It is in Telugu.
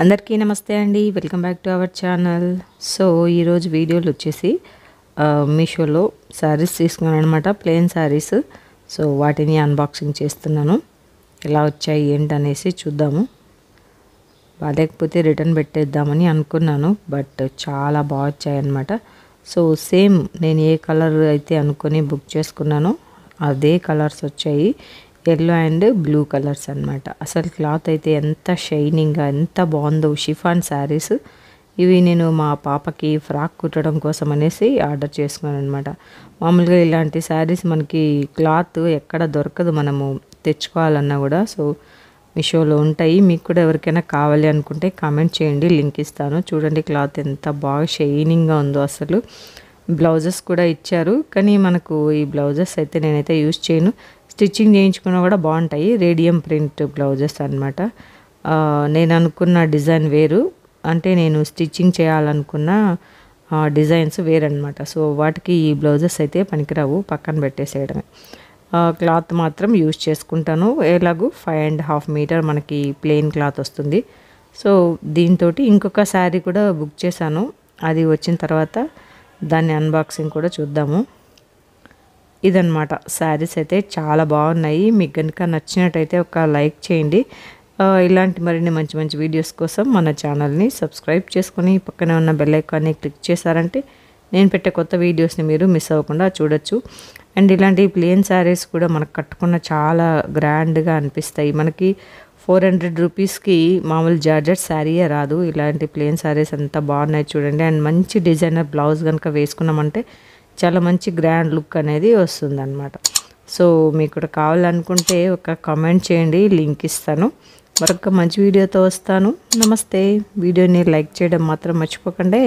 అందరికీ నమస్తే అండి welcome back to our channel so ఈరోజు వీడియోలు వచ్చేసి మీషోలో శారీస్ తీసుకున్నాను అనమాట ప్లెయిన్ శారీస్ సో వాటిని అన్బాక్సింగ్ చేస్తున్నాను ఎలా వచ్చాయి ఏంటనేసి చూద్దాము లేకపోతే రిటర్న్ పెట్టేద్దామని అనుకున్నాను బట్ చాలా బాగా వచ్చాయన్నమాట సో సేమ్ నేను ఏ కలర్ అయితే అనుకొని బుక్ చేసుకున్నానో అదే కలర్స్ వచ్చాయి ఎల్లో అండ్ బ్లూ కలర్స్ అనమాట అసలు క్లాత్ అయితే ఎంత షైనింగ్గా ఎంత బాగుందో షిఫాన్ శారీస్ ఇవి నేను మా పాపకి ఫ్రాక్ కుట్టడం కోసం అనేసి ఆర్డర్ చేసుకున్నాను అనమాట మామూలుగా ఇలాంటి శారీస్ మనకి క్లాత్ ఎక్కడ దొరకదు మనము తెచ్చుకోవాలన్నా కూడా సో మీషోలో ఉంటాయి మీకు కూడా ఎవరికైనా కావాలి అనుకుంటే కామెంట్ చేయండి లింక్ ఇస్తాను చూడండి క్లాత్ ఎంత బాగా షైనింగ్గా ఉందో అసలు బ్లౌజెస్ కూడా ఇచ్చారు కానీ మనకు ఈ బ్లౌజెస్ అయితే నేనైతే యూజ్ చేయను స్టిచ్చింగ్ చేయించుకున్నా కూడా బాగుంటాయి రేడియం ప్రింట్ బ్లౌజెస్ అనమాట నేను అనుకున్న డిజైన్ వేరు అంటే నేను స్టిచ్చింగ్ చేయాలనుకున్న డిజైన్స్ వేరనమాట సో వాటికి ఈ బ్లౌజెస్ అయితే పనికిరావు పక్కన పెట్టేసేయడమే క్లాత్ మాత్రం యూజ్ చేసుకుంటాను ఎలాగూ ఫైవ్ అండ్ హాఫ్ మీటర్ మనకి ప్లెయిన్ క్లాత్ వస్తుంది సో దీంతో ఇంకొక శారీ కూడా బుక్ చేశాను అది వచ్చిన తర్వాత దాన్ని అన్బాక్సింగ్ కూడా చూద్దాము ఇదనమాట శారీస్ అయితే చాలా బాగున్నాయి మీకు కనుక నచ్చినట్టయితే ఒక లైక్ చేయండి ఇలాంటి మరిన్ని మంచి మంచి వీడియోస్ కోసం మన ఛానల్ని సబ్స్క్రైబ్ చేసుకొని పక్కనే ఉన్న బెల్ ఐకాన్ని క్లిక్ చేశారంటే నేను పెట్టే కొత్త వీడియోస్ని మీరు మిస్ అవ్వకుండా చూడొచ్చు అండ్ ఇలాంటి ప్లెయిన్ శారీస్ కూడా మనకు కట్టుకున్న చాలా గ్రాండ్గా అనిపిస్తాయి మనకి ఫోర్ హండ్రెడ్ రూపీస్కి మామూలు జార్జెట్ శారీయే రాదు ఇలాంటి ప్లెయిన్ శారీస్ అంతా బాగున్నాయి చూడండి అండ్ మంచి డిజైనర్ బ్లౌజ్ కనుక వేసుకున్నామంటే చాలా మంచి గ్రాండ్ లుక్ అనేది అనమాట సో మీకు కూడా కావాలనుకుంటే ఒక కామెంట్ చేయండి లింక్ ఇస్తాను మరొక మంచి వీడియోతో వస్తాను నమస్తే వీడియోని లైక్ చేయడం మాత్రం మర్చిపోకండి